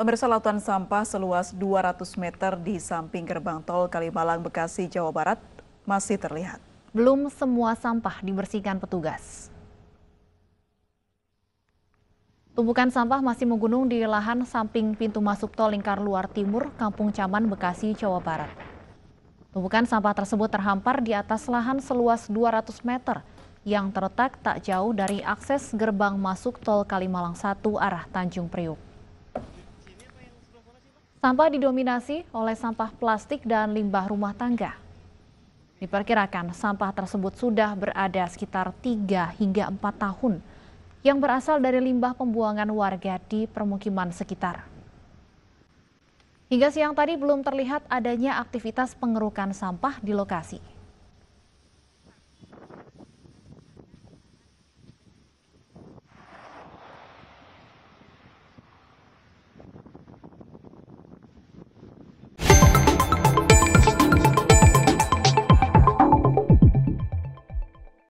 Pemirsa lautan sampah seluas 200 meter di samping gerbang tol Kalimalang, Bekasi, Jawa Barat masih terlihat. Belum semua sampah dibersihkan petugas. Tumpukan sampah masih menggunung di lahan samping pintu masuk tol lingkar luar timur Kampung Caman, Bekasi, Jawa Barat. Tumpukan sampah tersebut terhampar di atas lahan seluas 200 meter yang terletak tak jauh dari akses gerbang masuk tol Kalimalang 1 arah Tanjung Priuk. Sampah didominasi oleh sampah plastik dan limbah rumah tangga. Diperkirakan sampah tersebut sudah berada sekitar 3 hingga 4 tahun yang berasal dari limbah pembuangan warga di permukiman sekitar. Hingga siang tadi belum terlihat adanya aktivitas pengerukan sampah di lokasi.